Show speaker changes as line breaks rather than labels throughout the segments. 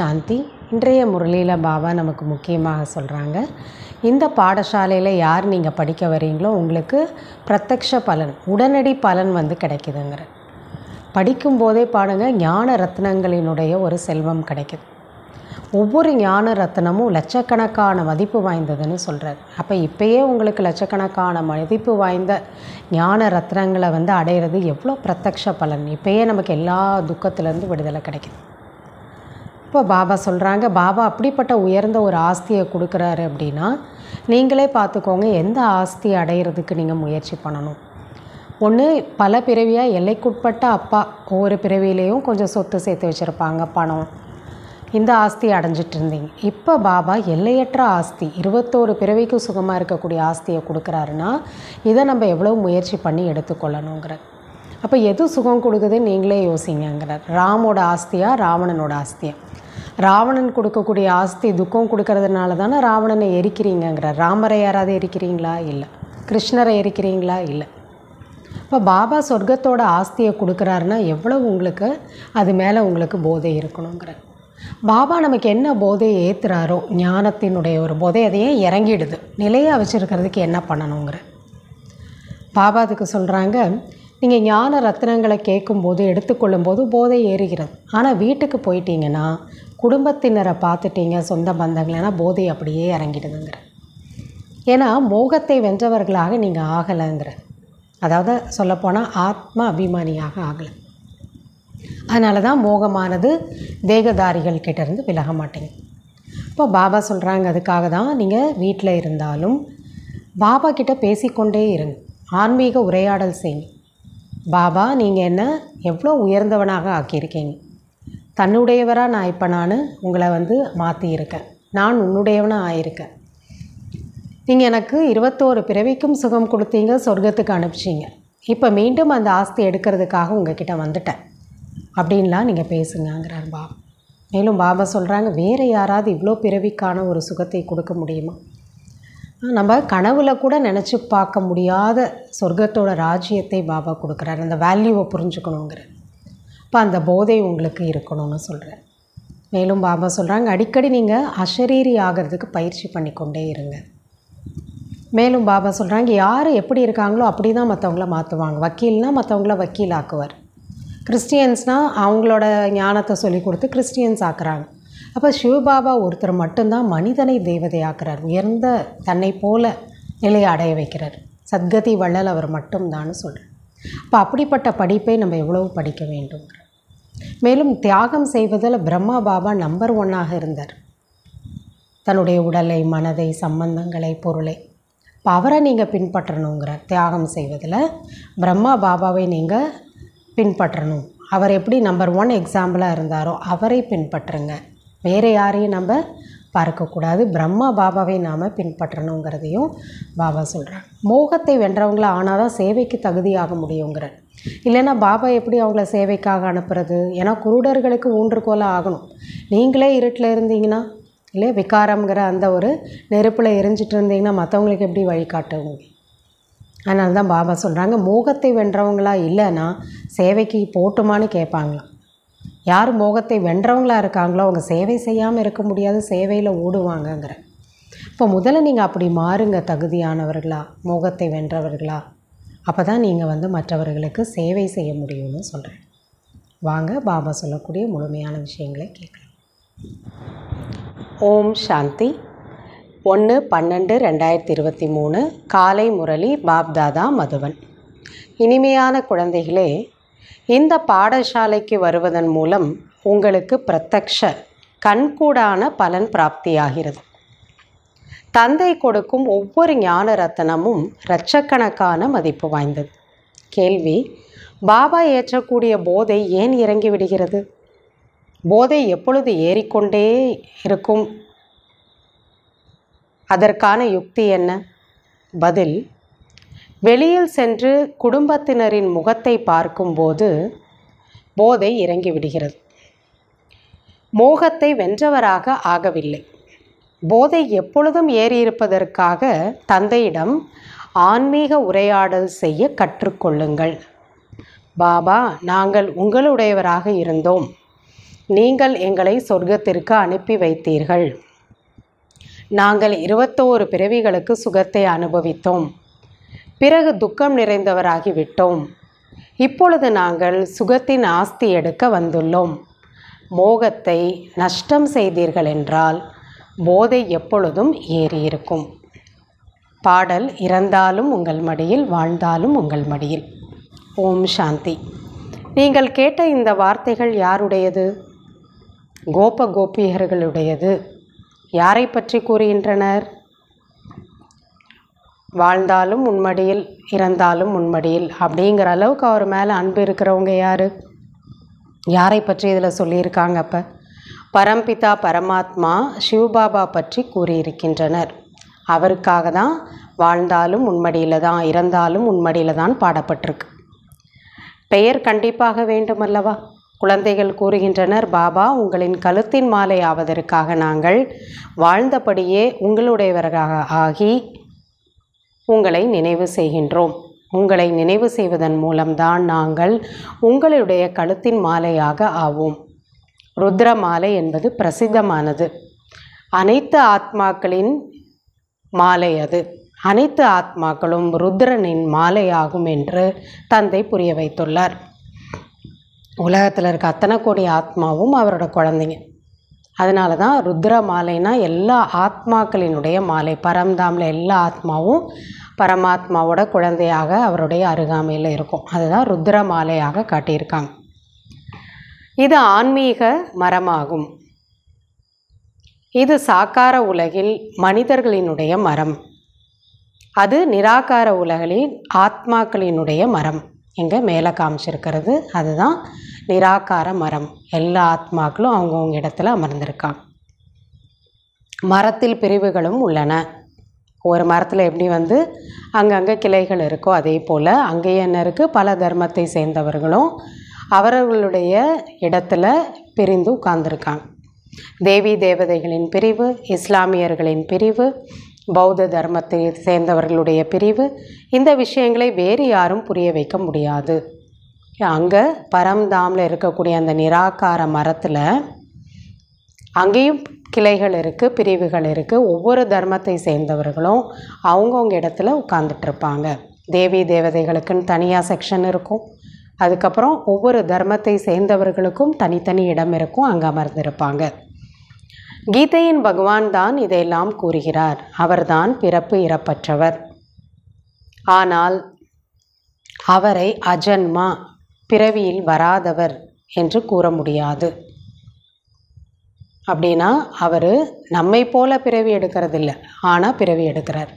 சாந்தி இன்றைய முரளியில் பாபா நமக்கு முக்கியமாக சொல்கிறாங்க இந்த பாடசாலையில் யார் நீங்கள் படிக்க வரீங்களோ உங்களுக்கு பிரத்யக்ஷ பலன் உடனடி பலன் வந்து கிடைக்குதுங்கிற படிக்கும்போதே பாடுங்க ஞான ரத்னங்களினுடைய ஒரு செல்வம் கிடைக்குது ஒவ்வொரு ஞான ரத்னமும் லட்சக்கணக்கான மதிப்பு வாய்ந்ததுன்னு சொல்கிறார் அப்போ இப்பயே உங்களுக்கு லட்சக்கணக்கான மதிப்பு வாய்ந்த ஞான ரத்னங்களை வந்து அடையிறது எவ்வளோ பிரத்யக்ஷ பலன் இப்பயே நமக்கு எல்லா துக்கத்துலேருந்து விடுதலை கிடைக்குது இப்போ பாபா சொல்கிறாங்க பாபா அப்படிப்பட்ட உயர்ந்த ஒரு ஆஸ்தியை கொடுக்குறாரு அப்படின்னா நீங்களே பார்த்துக்கோங்க எந்த ஆஸ்தி அடையிறதுக்கு நீங்கள் முயற்சி பண்ணணும் ஒன்று பல பிறவியாக எல்லைக்குட்பட்ட அப்பா ஒவ்வொரு பிறவியிலையும் கொஞ்சம் சொத்து சேர்த்து வச்சுருப்பாங்க பணம் இந்த ஆஸ்தி அடைஞ்சிட்டு இருந்தீங்க இப்போ பாபா எல்லையற்ற ஆஸ்தி இருபத்தோரு பிறவிக்கு சுகமாக இருக்கக்கூடிய ஆஸ்தியை கொடுக்குறாருன்னா இதை நம்ம எவ்வளோ முயற்சி பண்ணி எடுத்துக்கொள்ளணுங்கிற அப்போ எது சுகம் கொடுக்குதுன்னு நீங்களே யோசிங்கிறார் ராமோட ஆஸ்தியா ராவணனோட ஆஸ்தியா ராவணன் கொடுக்கக்கூடிய ஆஸ்தி துக்கம் கொடுக்கறதுனால தானே ராவணனை எரிக்கிறீங்கிறார் ராமரை யாராவது எரிக்கிறீங்களா இல்லை கிருஷ்ணரை எரிக்கிறீங்களா இல்லை இப்போ பாபா சொர்க்கத்தோட ஆஸ்தியை கொடுக்குறாருன்னா எவ்வளோ உங்களுக்கு அது மேலே உங்களுக்கு போதை இருக்கணுங்கிற பாபா நமக்கு என்ன போதையை ஏற்றுறாரோ ஞானத்தினுடைய ஒரு போதை அதையே இறங்கிடுது நிலையாக வச்சுருக்கிறதுக்கு என்ன பண்ணணுங்கிற பாபா அதுக்கு சொல்கிறாங்க நீங்கள் ஞான ரத்னங்களை கேட்கும்போது எடுத்துக்கொள்ளும்போது போதை ஏறுகிறது ஆனால் வீட்டுக்கு போயிட்டீங்கன்னா குடும்பத்தினரை பார்த்துட்டீங்க சொந்த பந்தங்களைனா போதை அப்படியே இறங்கிடுதுங்கிற ஏன்னா மோகத்தை வென்றவர்களாக நீங்கள் ஆகலைங்கிற அதாவது சொல்லப்போனால் ஆத்ம அபிமானியாக ஆகலை அதனால தான் மோகமானது தேகதாரிகள் கிட்டேருந்து விலக மாட்டேங்க இப்போ பாபா சொல்கிறாங்க அதுக்காக தான் நீங்கள் வீட்டில் இருந்தாலும் பாபா கிட்ட பேசிக்கொண்டே இருங்க ஆன்மீக உரையாடல் செய்யுங்க பாபா நீங்கள் என்ன எவ்வளோ உயர்ந்தவனாக ஆக்கியிருக்கீங்க தன்னுடையவராக நான் இப்போ நான் உங்களை வந்து மாற்றியிருக்கேன் நான் உன்னுடையவனாக ஆயிருக்கேன் நீங்கள் எனக்கு இருபத்தோரு பிறவிக்கும் சுகம் கொடுத்தீங்க சொர்க்கத்துக்கு அனுப்பிச்சிங்க இப்போ மீண்டும் அந்த ஆஸ்தி எடுக்கிறதுக்காக கிட்டே வந்துட்டேன் அப்படின்லாம் நீங்கள் பேசுங்கிறார் பாபா மேலும் பாபா சொல்கிறாங்க வேறு யாராவது இவ்வளோ பிறவிக்கான ஒரு சுகத்தை கொடுக்க முடியுமா நம்ம கனவுல கூட நினச்சி பார்க்க முடியாத சொர்க்கத்தோட ராஜ்யத்தை பாபா கொடுக்குறாரு அந்த வேல்யூவை புரிஞ்சுக்கணுங்கிற இப்போ அந்த போதை உங்களுக்கு இருக்கணும்னு சொல்கிறேன் மேலும் பாபா சொல்கிறாங்க அடிக்கடி நீங்கள் அஷரீரி ஆகிறதுக்கு பயிற்சி பண்ணிக்கொண்டே இருங்க மேலும் பாபா சொல்கிறாங்க யார் எப்படி இருக்காங்களோ அப்படி தான் மற்றவங்கள மாற்றுவாங்க வக்கீல்னால் மற்றவங்கள வக்கீல் ஆக்குவார் கிறிஸ்டியன்ஸ்னால் அவங்களோட ஞானத்தை சொல்லி கொடுத்து கிறிஸ்டியன்ஸ் ஆக்குறாங்க அப்போ சிவபாபா ஒருத்தர் மட்டும்தான் மனிதனை தேவதையாக்குறார் உயர்ந்த தன்னை போல நிலையை அடைய வைக்கிறார் சத்கதி வள்ளல் அவர் மட்டும்தான் சொல்கிறார் அப்போ அப்படிப்பட்ட படிப்பை நம்ம எவ்வளவு படிக்க வேண்டும் மேலும் தியாகம் செய்வதில் பிரம்மா பாபா நம்பர் ஒன்னாக இருந்தார் தன்னுடைய உடலை மனதை சம்பந்தங்களை பொருளை இப்போ அவரை நீங்கள் பின்பற்றணுங்கிறார் தியாகம் செய்வதில் பிரம்மா பாபாவை நீங்கள் பின்பற்றணும் அவர் எப்படி நம்பர் ஒன் எக்ஸாம்பிளாக இருந்தாரோ அவரை பின்பற்றுங்க வேறு யாரையும் நம்ம பார்க்கக்கூடாது பிரம்மா பாபாவை நாம் பின்பற்றணுங்கிறதையும் பாபா சொல்கிறார் மோகத்தை வென்றவங்களை ஆனால் தான் சேவைக்கு தகுதியாக முடியுங்கிறார் இல்லைன்னா பாபா எப்படி அவங்கள சேவைக்காக அனுப்புறது ஏன்னா குருடர்களுக்கு ஊன்றுகோலாக ஆகணும் நீங்களே இருட்டில் இருந்தீங்கன்னா இல்லை விகாரம்ங்கிற அந்த ஒரு நெருப்பில் எரிஞ்சிட்டு இருந்தீங்கன்னா மற்றவங்களுக்கு எப்படி வழிகாட்டுவீங்க அதனால தான் பாபா சொல்கிறாங்க மோகத்தை வென்றவங்களா இல்லைன்னா சேவைக்கு போட்டுமான்னு கேட்பாங்களாம் யார் மோகத்தை வென்றவங்களாக இருக்காங்களோ அவங்க சேவை செய்யாமல் இருக்க முடியாது சேவையில் ஓடுவாங்கங்கிற இப்போ முதல்ல நீங்கள் அப்படி மாறுங்க தகுதியானவர்களா மோகத்தை வென்றவர்களா அப்போ தான் நீங்கள் வந்து மற்றவர்களுக்கு சேவை செய்ய முடியும்னு சொல்கிறேன் வாங்க பாபா சொல்லக்கூடிய முழுமையான விஷயங்களை கேட்கலாம் ஓம் சாந்தி ஒன்று பன்னெண்டு ரெண்டாயிரத்தி இருபத்தி மூணு காலை முரளி பாப்தாதா மதுவன் இனிமையான குழந்தைகளே இந்த பாடசாலைக்கு வருவதன் மூலம் உங்களுக்கு பிரத்யக்ஷ கண்கூடான பலன் பிராப்தியாகிறது தந்தை கொடுக்கும் ஒவ்வொரு ஞான ரத்தனமும் இரட்சக்கணக்கான மதிப்பு வாய்ந்தது கேள்வி பாபா ஏற்றக்கூடிய போதை ஏன் இறங்கிவிடுகிறது போதை எப்பொழுது ஏறிக்கொண்டே இருக்கும் அதற்கான யுக்தி என்ன பதில் வெளியில் சென்று குடும்பத்தினரின் முகத்தை பார்க்கும்போது போதை இறங்கிவிடுகிறது மோகத்தை வென்றவராக ஆகவில்லை போதை எப்பொழுதும் ஏறியிருப்பதற்காக தந்தையிடம் ஆன்மீக உரையாடல் செய்ய கற்றுக்கொள்ளுங்கள் பாபா நாங்கள் உங்களுடையவராக இருந்தோம் நீங்கள் எங்களை சொர்க்கத்திற்கு அனுப்பி வைத்தீர்கள் நாங்கள் இருபத்தோரு பிறவிகளுக்கு சுகத்தை அனுபவித்தோம் பிறகு துக்கம் நிறைந்தவராகிவிட்டோம் இப்பொழுது நாங்கள் சுகத்தின் ஆஸ்தி எடுக்க வந்துள்ளோம் மோகத்தை நஷ்டம் செய்தீர்கள் என்றால் போதை எப்பொழுதும் ஏறியிருக்கும் பாடல் இறந்தாலும் உங்கள் மடியில் வாழ்ந்தாலும் உங்கள் மடியில் ஓம் சாந்தி நீங்கள் கேட்ட இந்த வார்த்தைகள் யாருடையது கோப கோபியர்களுடையது யாரை பற்றி கூறுகின்றனர் வாழ்ந்தாலும் உண்மடியில் இறந்தாலும் உண்மடியில் அப்படிங்கிற அளவுக்கு அவர் மேலே அன்பு இருக்கிறவங்க யார் யாரை பற்றி இதில் சொல்லியிருக்காங்க அப்போ பரம்பிதா பரமாத்மா சிவபாபா பற்றி கூறியிருக்கின்றனர் அவருக்காக தான் வாழ்ந்தாலும் உண்மடியில் தான் இறந்தாலும் உண்மடியில் தான் பாடப்பட்டிருக்கு பெயர் கண்டிப்பாக வேண்டும் அல்லவா குழந்தைகள் கூறுகின்றனர் பாபா உங்களின் கழுத்தின் மாலை ஆவதற்காக நாங்கள் வாழ்ந்தபடியே உங்களுடையவராக ஆகி உங்களை நினைவு செய்கின்றோம் உங்களை நினைவு செய்வதன் மூலம்தான் நாங்கள் உங்களுடைய கழுத்தின் மாலையாக ஆவோம் ருத்ர மாலை என்பது பிரசித்தமானது அனைத்து ஆத்மாக்களின் மாலை அது அனைத்து ஆத்மாக்களும் ருத்ரனின் மாலையாகும் என்று தந்தை புரிய வைத்துள்ளார் உலகத்தில் இருக்க அத்தனை கோடி ஆத்மாவும் அவரோட குழந்தைங்க அதனால தான் ருத்ர மாலைனா எல்லா ஆத்மாக்களினுடைய மாலை பரம்தாமில் எல்லா ஆத்மாவும் பரமாத்மாவோட குழந்தையாக அவருடைய அருகாமையில் இருக்கும் அதுதான் ருத்ர மாலையாக காட்டியிருக்காங்க இது ஆன்மீக மரமாகும் இது சாக்கார உலகில் மனிதர்களினுடைய மரம் அது நிராகார உலகளின் ஆத்மாக்களினுடைய மரம் இங்கே மேலே காமிச்சிருக்கிறது அதுதான் நிராகார மரம் எல்லா ஆத்மாக்களும் அவங்கவுங்க இடத்துல அமர்ந்திருக்காங்க மரத்தில் பிரிவுகளும் உள்ளன ஒரு மரத்தில் எப்படி வந்து அங்கங்கே கிளைகள் இருக்கோ அதே போல் அங்கேயே என்ன இருக்குது பல தர்மத்தை சேர்ந்தவர்களும் அவர்களுடைய இடத்துல பிரிந்து உட்கார்ந்துருக்காங்க தேவி தேவதைகளின் பிரிவு இஸ்லாமியர்களின் பிரிவு பௌத்த தர்மத்தை சேர்ந்தவர்களுடைய பிரிவு இந்த விஷயங்களை வேறு யாரும் புரிய வைக்க முடியாது அங்கே பரம்தாமில் இருக்கக்கூடிய அந்த நிராகார மரத்தில் அங்கேயும் கிளைகள் இருக்குது பிரிவுகள் இருக்குது ஒவ்வொரு தர்மத்தை சேர்ந்தவர்களும் அவங்கவுங்க இடத்துல உட்காந்துட்ருப்பாங்க தேவி தேவதைகளுக்குன்னு தனியாக செக்ஷன் இருக்கும் அதுக்கப்புறம் ஒவ்வொரு தர்மத்தை சேர்ந்தவர்களுக்கும் தனித்தனி இடம் இருக்கும் அங்கே அமர்ந்திருப்பாங்க கீதையின் பகவான் தான் இதையெல்லாம் கூறுகிறார் அவர்தான் பிறப்பு இறப்பற்றவர் ஆனால் அவரை அஜன்மா பிறவியில் வராதவர் என்று கூற முடியாது அப்படின்னா அவர் நம்மை போல பிறவி எடுக்கிறது இல்லை ஆனால் பிறவி எடுக்கிறார்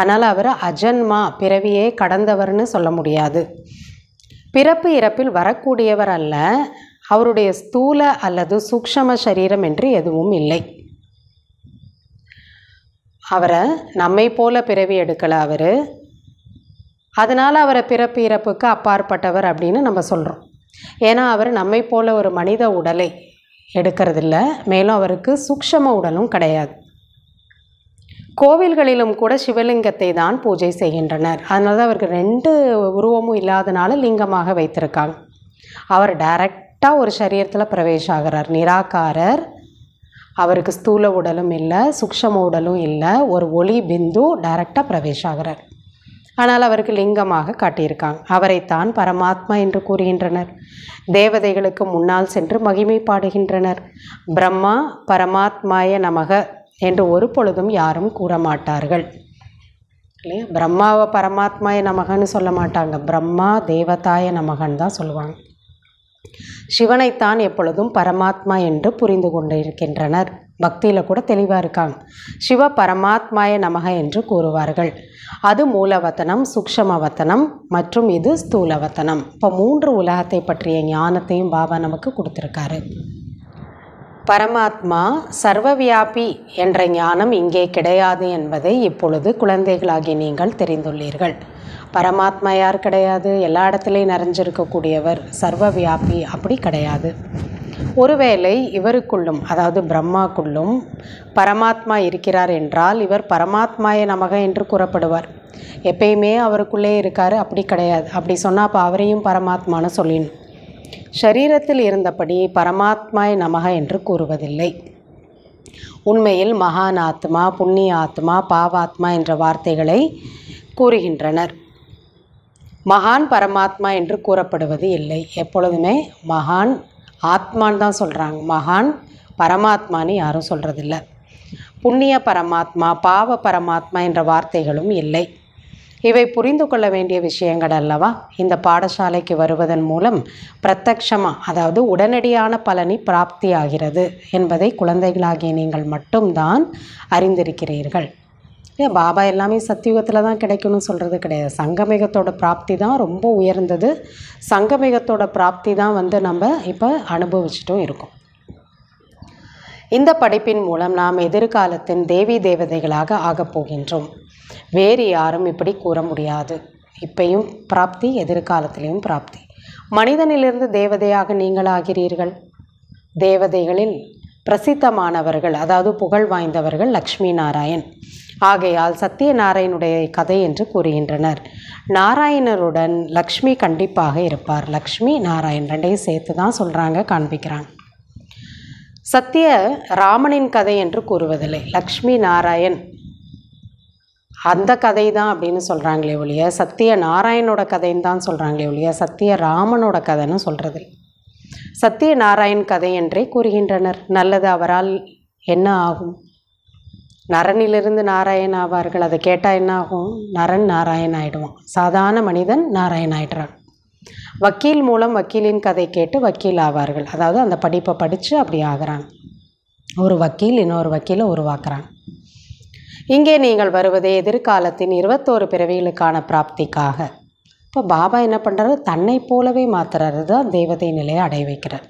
அதனால் அவர் அஜன்மா பிறவியே கடந்தவர்னு சொல்ல முடியாது பிறப்பு இறப்பில் வரக்கூடியவர் அல்ல அவருடைய ஸ்தூல அல்லது சூக்ஷம சரீரம் என்று எதுவும் இல்லை அவரை நம்மை போல பிறவி எடுக்கலை அவர் அதனால் அவரை பிறப்பு இறப்புக்கு அப்பாற்பட்டவர் அப்படின்னு நம்ம சொல்கிறோம் ஏன்னா அவர் நம்மை போல ஒரு மனித உடலை எடுக்கிறதில்ல மேலும் அவருக்கு சூக்ஷம உடலும் கிடையாது கோவில்களிலும் கூட சிவலிங்கத்தை தான் பூஜை செய்கின்றனர் அதனால தான் அவருக்கு ரெண்டு உருவமும் இல்லாதனால லிங்கமாக வைத்திருக்காங்க அவர் டைரக்டாக ஒரு சரீரத்தில் பிரவேஷ் ஆகிறார் நிராகாரர் அவருக்கு ஸ்தூல உடலும் இல்லை சுக்ஷம உடலும் இல்லை ஒரு ஒளி பிந்து டைரக்டாக பிரவேஷ் ஆகிறார் ஆனால் அவருக்கு லிங்கமாக காட்டியிருக்காங்க அவரைத்தான் பரமாத்மா என்று கூறுகின்றனர் தேவதைகளுக்கு முன்னால் சென்று மகிமை பாடுகின்றனர் பிரம்மா பரமாத்மாய நமக என்று ஒரு பொழுதும் யாரும் கூற மாட்டார்கள் இல்லையா பிரம்மாவை பரமாத்மாய நமகன்னு சொல்ல மாட்டாங்க பிரம்மா தேவதாய நமகன்னு தான் சொல்லுவாங்க சிவனைத்தான் எப்பொழுதும் பரமாத்மா என்று புரிந்து கொண்டிருக்கின்றனர் பக்தியில் கூட தெளிவாக இருக்காங்க சிவ பரமாத்மாய நமக என்று கூறுவார்கள் அது மூலவத்தனம் சுக்ஷமவத்தனம் மற்றும் இது ஸ்தூலவத்தனம் இப்போ மூன்று உலகத்தை பற்றிய ஞானத்தையும் பாபா நமக்கு கொடுத்துருக்காரு பரமாத்மா சர்வவியாபி என்ற ஞானம் இங்கே கிடையாது என்பதை இப்பொழுது குழந்தைகளாகி நீங்கள் தெரிந்துள்ளீர்கள் பரமாத்மா யார் கிடையாது எல்லா இடத்துலையும் நிறைஞ்சிருக்கக்கூடியவர் சர்வவியாபி அப்படி கிடையாது ஒருவேளை இவருக்குள்ளும் அதாவது பிரம்மாக்குள்ளும் பரமாத்மா இருக்கிறார் என்றால் இவர் பரமாத்மாய நமக என்று கூறப்படுவார் எப்பயுமே அவருக்குள்ளே இருக்கார் அப்படி கிடையாது அப்படி சொன்னால் அப்போ அவரையும் பரமாத்மானு சொல்லிடணும் ஷரீரத்தில் இருந்தபடி பரமாத்மாய் நமக என்று கூறுவதில்லை உண்மையில் மகான் ஆத்மா புண்ணிய ஆத்மா பாவாத்மா என்ற வார்த்தைகளை கூறுகின்றனர் மகான் பரமாத்மா என்று கூறப்படுவது இல்லை எப்பொழுதுமே மகான் ஆத்மான்னு தான் சொல்கிறாங்க மகான் பரமாத்மான்னு யாரும் சொல்கிறதில்ல புண்ணிய பரமாத்மா பாவ பரமாத்மா என்ற வார்த்தைகளும் இல்லை இவை புரிந்து கொள்ள வேண்டிய விஷயங்கள் அல்லவா இந்த பாடசாலைக்கு வருவதன் மூலம் பிரத்யக்ஷமாக அதாவது உடனடியான பலனை ஆகிறது என்பதை குழந்தைகளாகிய நீங்கள் மட்டும்தான் அறிந்திருக்கிறீர்கள் ஏன் பாபா எல்லாமே சத்தியுகத்தில் தான் கிடைக்கணும்னு சொல்கிறது கிடையாது சங்கமேகத்தோட பிராப்தி தான் ரொம்ப உயர்ந்தது சங்கமேகத்தோட பிராப்தி தான் வந்து நம்ம இப்போ அனுபவிச்சிட்டும் இருக்கோம் இந்த படைப்பின் மூலம் நாம் எதிர்காலத்தின் தேவி தேவதைகளாக ஆகப் போகின்றோம் வேறு யாரும் இப்படி கூற முடியாது இப்பையும் பிராப்தி எதிர்காலத்திலையும் பிராப்தி மனிதனிலிருந்து தேவதையாக நீங்கள் ஆகிறீர்கள் தேவதைகளில் பிரசித்தமானவர்கள் அதாவது புகழ் வாய்ந்தவர்கள் லக்ஷ்மி நாராயண் ஆகையால் சத்யநாராயணுடைய கதை என்று கூறுகின்றனர் நாராயணருடன் லக்ஷ்மி கண்டிப்பாக இருப்பார் லக்ஷ்மி நாராயண் ரெண்டையும் சேர்த்து தான் சொல்கிறாங்க காண்பிக்கிறாங்க சத்திய ராமனின் கதை என்று கூறுவதில்லை லக்ஷ்மி நாராயண் அந்த கதை தான் அப்படின்னு சொல்கிறாங்களே ஒழிய சத்திய நாராயணோட கதைன்னு தான் சொல்கிறாங்களே ஒழிய சத்திய ராமனோட கதைன்னு சொல்கிறது சத்திய நாராயண் கதை என்றே கூறுகின்றனர் நல்லது அவரால் என்ன ஆகும் நரனிலிருந்து நாராயண் ஆவார்கள் அதை கேட்டால் என்ன ஆகும் நரன் நாராயண் ஆகிடுவான் சாதாரண மனிதன் நாராயண் ஆகிடுறான் வக்கீல் மூலம் வக்கீலின் கதை கேட்டு வக்கீல் ஆவார்கள் அதாவது அந்த படிப்பை படித்து அப்படி ஆகிறாங்க ஒரு வக்கீல் இன்னொரு வக்கீலை உருவாக்குறாங்க இங்கே நீங்கள் வருவதே எதிர்காலத்தின் இருபத்தோரு பிறவிகளுக்கான பிராப்திக்காக இப்போ பாபா என்ன பண்ணுறாரு தன்னை போலவே மாத்துறாரு தான் தெய்வத்தை நிலையை அடை வைக்கிறார்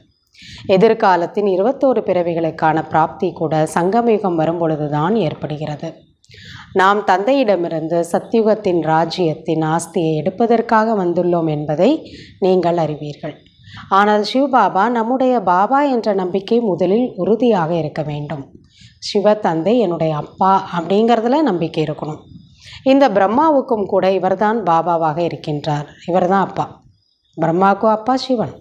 எதிர்காலத்தின் இருபத்தோரு பிறவிகளுக்கான பிராப்தி கூட சங்கமயுகம் வரும்பொழுதுதான் ஏற்படுகிறது நாம் தந்தையிடமிருந்து சத்தியுகத்தின் ராஜ்யத்தின் ஆஸ்தியை எடுப்பதற்காக வந்துள்ளோம் என்பதை நீங்கள் அறிவீர்கள் ஆனால் சிவபாபா நம்முடைய பாபா என்ற நம்பிக்கை முதலில் உறுதியாக இருக்க வேண்டும் சிவ தந்தை என்னுடைய அப்பா அப்படிங்கிறதுல நம்பிக்கை இருக்கணும் இந்த பிரம்மாவுக்கும் கூட இவர்தான் பாபாவாக இருக்கின்றார் இவர்தான் அப்பா பிரம்மாவுக்கும் அப்பா சிவன்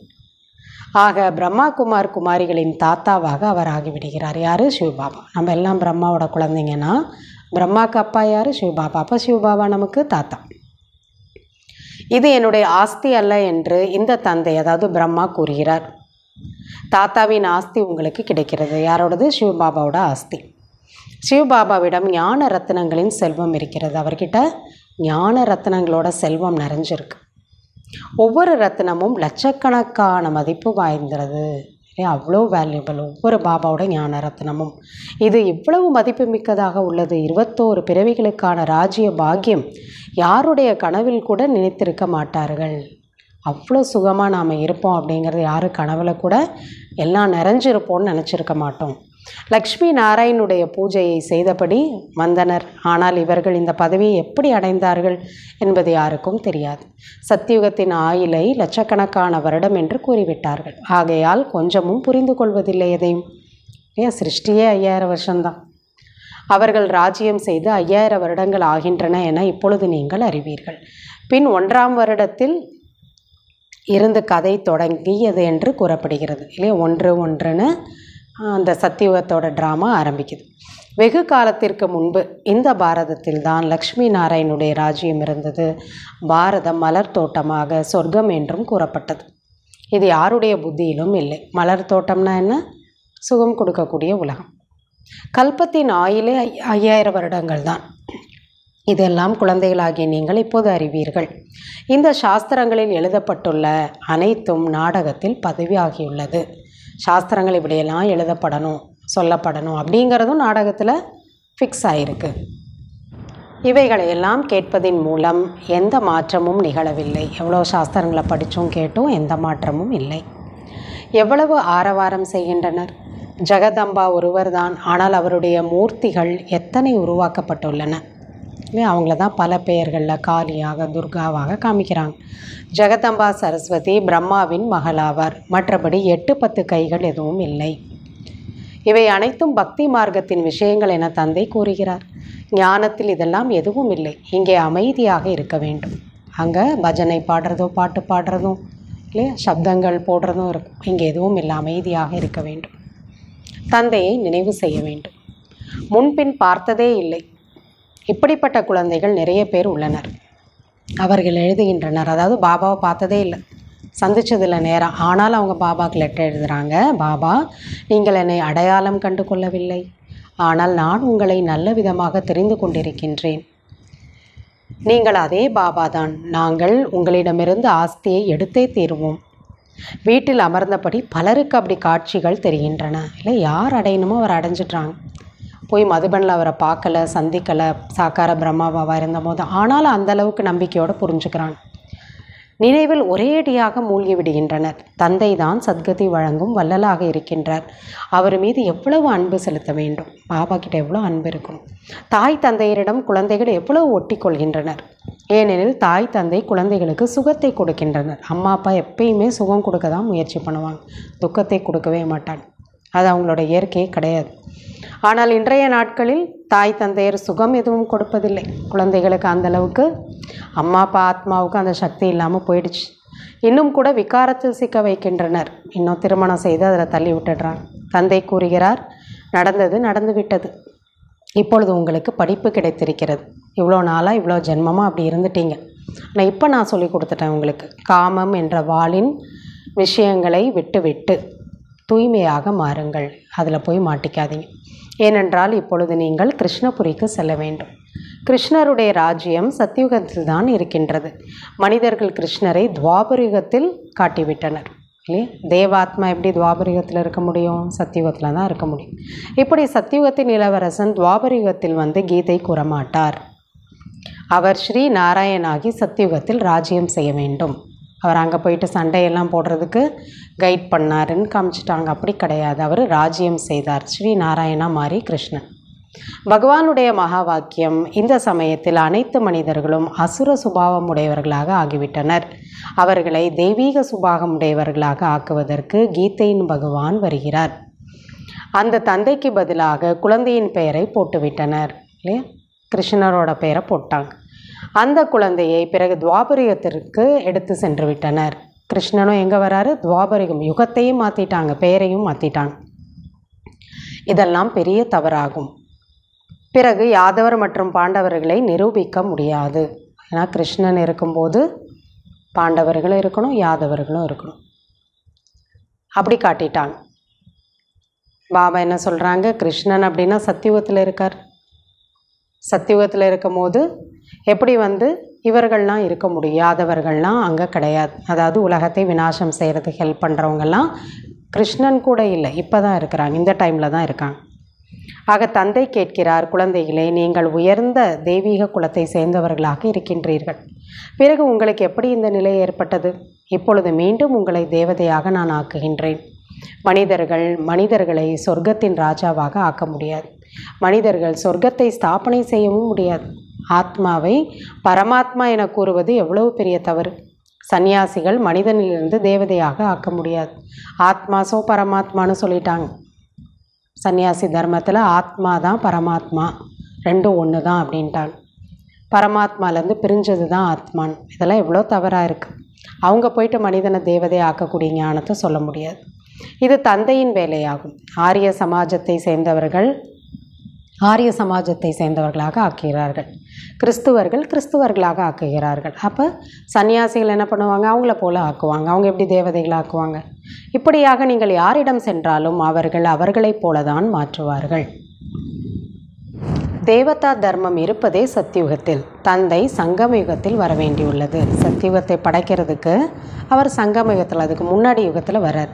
ஆக பிரம்மா குமார் குமாரிகளின் தாத்தாவாக அவர் ஆகிவிடுகிறார் யார் சிவபாபா நம்ம எல்லாம் பிரம்மாவோட குழந்தைங்கன்னா பிரம்மாக்கு அப்பா யார் சிவபாபா அப்போ சிவபாபா நமக்கு தாத்தா இது என்னுடைய ஆஸ்தி அல்ல என்று இந்த தந்தை அதாவது பிரம்மா கூறுகிறார் தாத்தாவின் ஆஸ்தி உங்களுக்கு கிடைக்கிறது யாரோடது சிவபாபாவோட ஆஸ்தி சிவபாபாவிடம் ஞான ரத்னங்களின் செல்வம் இருக்கிறது அவர்கிட்ட ஞான ரத்னங்களோட செல்வம் நிறைஞ்சிருக்கு ஒவ்வொரு ரத்தினமும் லட்சக்கணக்கான மதிப்பு வாய்ந்தது அவ்வளோ வேல்யூபிள் ஒவ்வொரு பாபாவோட ஞான ரத்னமும் இது இவ்வளவு மதிப்பு மிக்கதாக உள்ளது இருபத்தோரு பிறவிகளுக்கான ராஜ்ய பாக்கியம் யாருடைய கனவில் கூட நினைத்திருக்க மாட்டார்கள் அவ்வளோ சுகமாக நாம் இருப்போம் அப்படிங்கிறது யாரும் கனவில் கூட எல்லாம் நிறைஞ்சிருப்போம்னு நினச்சிருக்க மாட்டோம் லக்ஷ்மி நாராயணுடைய பூஜையை செய்தபடி வந்தனர் ஆனால் இவர்கள் இந்த பதவியை எப்படி அடைந்தார்கள் என்பது யாருக்கும் தெரியாது சத்தியுகத்தின் ஆயிலை லட்சக்கணக்கான வருடம் என்று கூறிவிட்டார்கள் ஆகையால் கொஞ்சமும் புரிந்து கொள்வதில்லை எதையும் ஏன் சிருஷ்டியே ஐயாயிரம் வருஷம்தான் அவர்கள் ராஜ்யம் செய்து ஐயாயிரம் வருடங்கள் ஆகின்றன என இப்பொழுது நீங்கள் அறிவீர்கள் பின் ஒன்றாம் வருடத்தில் இருந்து கதை தொடங்கியது என்று கூறப்படுகிறது இல்லையா ஒன்று ஒன்றுன்னு அந்த சத்தியுகத்தோட ட்ராமா ஆரம்பிக்குது வெகு காலத்திற்கு முன்பு இந்த பாரதத்தில் தான் லக்ஷ்மி நாராயணுடைய ராஜ்யம் இருந்தது பாரதம் மலர் தோட்டமாக சொர்க்கம் என்றும் கூறப்பட்டது இது யாருடைய புத்தியிலும் இல்லை மலர் தோட்டம்னா என்ன சுகம் கொடுக்கக்கூடிய உலகம் கல்பத்தின் ஆயிலே ஐயாயிரம் வருடங்கள் தான் இதெல்லாம் குழந்தைகளாகிய நீங்கள் இப்போது அறிவீர்கள் இந்த சாஸ்திரங்களில் எழுதப்பட்டுள்ள அனைத்தும் நாடகத்தில் பதவியாகியுள்ளது சாஸ்திரங்கள் இப்படியெல்லாம் எழுதப்படணும் சொல்லப்படணும் அப்படிங்கிறதும் நாடகத்தில் ஃபிக்ஸ் ஆகிருக்கு இவைகளையெல்லாம் கேட்பதின் மூலம் எந்த மாற்றமும் நிகழவில்லை எவ்வளோ சாஸ்திரங்களை படித்தும் கேட்டும் எந்த மாற்றமும் இல்லை எவ்வளவு ஆரவாரம் செய்கின்றனர் ஜெகதம்பா ஒருவர்தான் ஆனால் அவருடைய மூர்த்திகள் எத்தனை உருவாக்கப்பட்டுள்ளன காலத்துலேயும் அவங்கள தான் பல பெயர்களில் காளியாக துர்காவாக காமிக்கிறாங்க ஜெகதம்பா சரஸ்வதி பிரம்மாவின் மகளாவார் மற்றபடி எட்டு பத்து கைகள் எதுவும் இல்லை இவை அனைத்தும் பக்தி மார்க்கத்தின் விஷயங்கள் என தந்தை கூறுகிறார் ஞானத்தில் இதெல்லாம் எதுவும் இல்லை இங்கே அமைதியாக இருக்க வேண்டும் அங்கே பஜனை பாடுறதோ பாட்டு பாடுறதும் இல்லையா சப்தங்கள் போடுறதும் இருக்கும் இங்கே எதுவும் இல்லை அமைதியாக இருக்க வேண்டும் தந்தையை நினைவு செய்ய வேண்டும் முன்பின் பார்த்ததே இல்லை இப்படிப்பட்ட குழந்தைகள் நிறைய பேர் உள்ளனர் அவர்கள் எழுதுகின்றனர் அதாவது பாபாவை பார்த்ததே இல்லை சந்தித்ததில்ல நேரம் ஆனால் அவங்க பாபாவுக்கு லெட்டர் எழுதுகிறாங்க பாபா நீங்கள் என்னை அடையாளம் கண்டு கொள்ளவில்லை ஆனால் நான் உங்களை நல்ல விதமாக தெரிந்து கொண்டிருக்கின்றேன் நீங்கள் அதே பாபா தான் நாங்கள் உங்களிடமிருந்து ஆஸ்தியை எடுத்தே தீர்வோம் வீட்டில் அமர்ந்தபடி பலருக்கு அப்படி காட்சிகள் தெரிகின்றன இல்லை யார் அடையணுமோ அவர் அடைஞ்சிட்றாங்க போய் மதுபனில் அவரை பார்க்கலை சந்திக்கலை சாக்கார பிரம்மாவாக இருந்தபோது ஆனாலும் அந்த அளவுக்கு நம்பிக்கையோடு புரிஞ்சுக்கிறான் நினைவில் ஒரேடியாக மூழ்கி விடுகின்றனர் தந்தை தான் சத்கதி வழங்கும் வள்ளலாக இருக்கின்றார் அவர் மீது எவ்வளவு அன்பு செலுத்த வேண்டும் பாபா கிட்ட எவ்வளோ அன்பு இருக்கும் தாய் தந்தையரிடம் குழந்தைகள் எவ்வளவு ஒட்டி கொள்கின்றனர் ஏனெனில் தாய் தந்தை குழந்தைகளுக்கு சுகத்தை கொடுக்கின்றனர் அம்மா அப்பா எப்பயுமே சுகம் கொடுக்க தான் முயற்சி பண்ணுவாங்க துக்கத்தை கொடுக்கவே மாட்டான் அது அவங்களோட இயற்கையே கிடையாது ஆனால் இன்றைய நாட்களில் தாய் தந்தையர் சுகம் எதுவும் கொடுப்பதில்லை குழந்தைகளுக்கு அந்தளவுக்கு அம்மா அப்பா ஆத்மாவுக்கு அந்த சக்தி இல்லாமல் போயிடுச்சு இன்னும் கூட விகாரத்தில் சிக்க வைக்கின்றனர் இன்னும் திருமணம் செய்து அதில் தள்ளி விட்டுடுறான் தந்தை கூறுகிறார் நடந்தது நடந்து விட்டது இப்பொழுது உங்களுக்கு படிப்பு கிடைத்திருக்கிறது இவ்வளோ நாளாக இவ்வளோ ஜென்மமாக அப்படி இருந்துட்டீங்க ஆனால் இப்போ நான் சொல்லி கொடுத்துட்டேன் உங்களுக்கு காமம் என்ற வாளின் விஷயங்களை விட்டு விட்டு தூய்மையாக மாறுங்கள் அதில் போய் மாட்டிக்காதீங்க ஏனென்றால் இப்பொழுது நீங்கள் கிருஷ்ணபுரிக்கு செல்ல வேண்டும் கிருஷ்ணருடைய ராஜ்யம் சத்தியுகத்தில் தான் இருக்கின்றது மனிதர்கள் கிருஷ்ணரை துவாபரிகத்தில் காட்டிவிட்டனர் இல்லையா தேவாத்மா எப்படி துவாபரிகத்தில் இருக்க முடியும் சத்தியுகத்தில் தான் இருக்க முடியும் இப்படி சத்தியுகத்தின் இளவரசன் துவாபரிகத்தில் வந்து கீதை கூறமாட்டார் அவர் ஸ்ரீ நாராயணாகி சத்தியுகத்தில் ராஜ்யம் செய்ய வேண்டும் அவர் அங்கே போயிட்டு சண்டையெல்லாம் போடுறதுக்கு கைட் பண்ணாருன்னு காமிச்சிட்டாங்க அப்படி கிடையாது அவர் ராஜ்யம் செய்தார் ஸ்ரீ நாராயணா மாரி கிருஷ்ணன் பகவானுடைய மகா வாக்கியம் இந்த சமயத்தில் அனைத்து மனிதர்களும் அசுர சுபாவம் உடையவர்களாக ஆகிவிட்டனர் அவர்களை தெய்வீக சுபாகம் உடையவர்களாக ஆக்குவதற்கு கீதையின் பகவான் வருகிறார் அந்த தந்தைக்கு பதிலாக குழந்தையின் பெயரை போட்டுவிட்டனர் இல்லையா கிருஷ்ணரோட பெயரை போட்டாங்க அந்த குழந்தையை பிறகு துவாபரியத்திற்கு எடுத்து சென்று விட்டனர் கிருஷ்ணனும் எங்கே வராரு துவாபரிகம் யுகத்தையும் மாற்றிட்டாங்க பெயரையும் மாற்றிட்டாங்க இதெல்லாம் பெரிய தவறாகும் பிறகு யாதவர் மற்றும் பாண்டவர்களை நிரூபிக்க முடியாது ஏன்னா கிருஷ்ணன் இருக்கும்போது பாண்டவர்களும் இருக்கணும் யாதவர்களும் இருக்கணும் அப்படி காட்டிட்டாங்க பாபா என்ன சொல்கிறாங்க கிருஷ்ணன் அப்படின்னா சத்தியுகத்தில் இருக்கார் சத்தியுகத்தில் இருக்கும் போது எப்படி வந்து இவர்கள்லாம் இருக்க முடியாதவர்கள்லாம் அங்கே கிடையாது அதாவது உலகத்தை வினாசம் செய்கிறதுக்கு ஹெல்ப் பண்ணுறவங்கெல்லாம் கிருஷ்ணன் கூட இல்லை இப்போ தான் இருக்கிறாங்க இந்த டைமில் தான் இருக்காங்க ஆக தந்தை கேட்கிறார் குழந்தைகளே நீங்கள் உயர்ந்த தெய்வீக குலத்தை சேர்ந்தவர்களாக இருக்கின்றீர்கள் பிறகு உங்களுக்கு எப்படி இந்த நிலை ஏற்பட்டது இப்பொழுது மீண்டும் உங்களை தேவதையாக நான் ஆக்குகின்றேன் மனிதர்கள் மனிதர்களை சொர்க்கத்தின் ராஜாவாக ஆக்க முடியாது மனிதர்கள் சொர்க்கத்தை ஸ்தாபனை செய்யவும் முடியாது ஆத்மாவை பரமாத்மா என கூறுவது எவ்வளவு பெரிய தவறு சந்நியாசிகள் மனிதனிலிருந்து தேவதையாக ஆக்க முடியாது ஆத்மா சோ பரமாத்மான்னு சொல்லிட்டாங்க சந்நியாசி தர்மத்தில் ஆத்மா தான் பரமாத்மா ரெண்டும் ஒன்று தான் அப்படின்ட்டாங்க பரமாத்மாலேருந்து பிரிஞ்சது தான் ஆத்மான் இதெல்லாம் எவ்வளோ தவறாக இருக்குது அவங்க போயிட்டு மனிதனை தேவதை ஆக்கக்கூடிய ஞானத்தை சொல்ல முடியாது இது தந்தையின் வேலையாகும் ஆரிய சமாஜத்தை சேர்ந்தவர்கள் ஆரிய சமாஜத்தை சேர்ந்தவர்களாக ஆக்கிறார்கள் கிறிஸ்துவர்கள் கிறிஸ்துவர்களாக ஆக்குகிறார்கள் அப்போ சன்னியாசிகள் என்ன பண்ணுவாங்க அவங்கள போல ஆக்குவாங்க அவங்க எப்படி தேவதைகளை ஆக்குவாங்க இப்படியாக நீங்கள் யாரிடம் சென்றாலும் அவர்கள் அவர்களைப் போல தான் மாற்றுவார்கள் தேவதா தர்மம் இருப்பதே சத்தியுகத்தில் தந்தை சங்கமயுகத்தில் வர வேண்டியுள்ளது சத்தியுகத்தை படைக்கிறதுக்கு அவர் சங்கமயுகத்தில் அதுக்கு முன்னாடி யுகத்தில் வரார்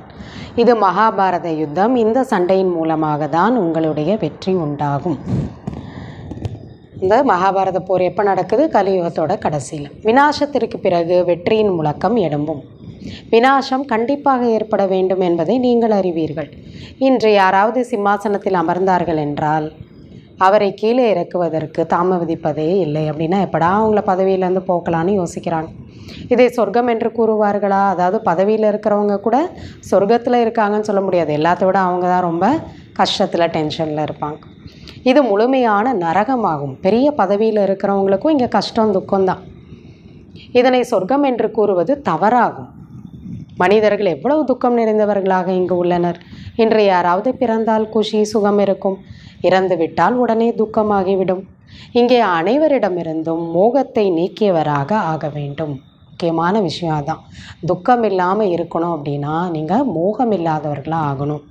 இது மகாபாரத யுத்தம் இந்த சண்டையின் மூலமாக தான் உங்களுடைய வெற்றி உண்டாகும் இந்த மகாபாரத போர் எப்போ நடக்குது கலியுகத்தோட கடைசியில் விநாசத்திற்கு பிறகு வெற்றியின் முழக்கம் எழும்பும் வினாசம் கண்டிப்பாக ஏற்பட வேண்டும் என்பதை நீங்கள் அறிவீர்கள் இன்று யாராவது சிம்மாசனத்தில் அமர்ந்தார்கள் என்றால் அவரை கீழே இறக்குவதற்கு தாமதிப்பதே இல்லை அப்படின்னா எப்படா அவங்கள பதவியிலேருந்து போக்கலான்னு யோசிக்கிறாங்க இதை சொர்க்கம் என்று கூறுவார்களா அதாவது பதவியில் இருக்கிறவங்க கூட சொர்க்கத்தில் இருக்காங்கன்னு சொல்ல முடியாது எல்லாத்த விட அவங்க தான் ரொம்ப கஷ்டத்தில் டென்ஷனில் இருப்பாங்க இது முழுமையான நரகமாகும் பெரிய பதவியில் இருக்கிறவங்களுக்கும் இங்கே கஷ்டம் துக்கம்தான் இதனை சொர்க்கம் என்று கூறுவது தவறாகும் மனிதர்கள் எவ்வளவு துக்கம் நிறைந்தவர்களாக இங்கு உள்ளனர் இன்று யாராவது பிறந்தால் குஷி சுகம் இருக்கும் இறந்துவிட்டால் உடனே துக்கமாகிவிடும் இங்கே அனைவரிடமிருந்தும் மோகத்தை நீக்கியவராக ஆக வேண்டும் முக்கியமான விஷயம் அதான் துக்கம் இல்லாமல் இருக்கணும் அப்படின்னா நீங்கள் மோகம் இல்லாதவர்களாக ஆகணும்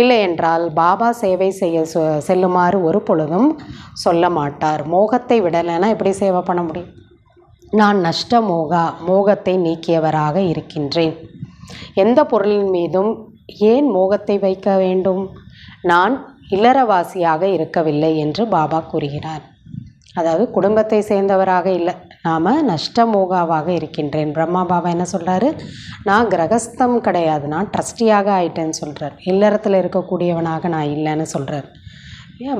இல்லை என்றால் பாபா சேவை செய்ய செல்லுமாறு ஒரு பொழுதும் சொல்ல மாட்டார் மோகத்தை விடலைன்னா எப்படி சேவை பண்ண முடியும் நான் நஷ்ட மோகா மோகத்தை நீக்கியவராக இருக்கின்றேன் எந்த பொருளின் மீதும் ஏன் மோகத்தை வைக்க வேண்டும் நான் இல்லறவாசியாக இருக்கவில்லை என்று பாபா கூறுகிறார் அதாவது குடும்பத்தை சேர்ந்தவராக இல்லை நாம் நஷ்டமோகாவாக இருக்கின்றேன் பிரம்மா பாபா என்ன சொல்கிறாரு நான் கிரகஸ்தம் கிடையாது நான் ட்ரஸ்டியாக ஆயிட்டேன்னு சொல்கிறார் இல்லறத்தில் இருக்கக்கூடியவனாக நான் இல்லைன்னு சொல்கிறார்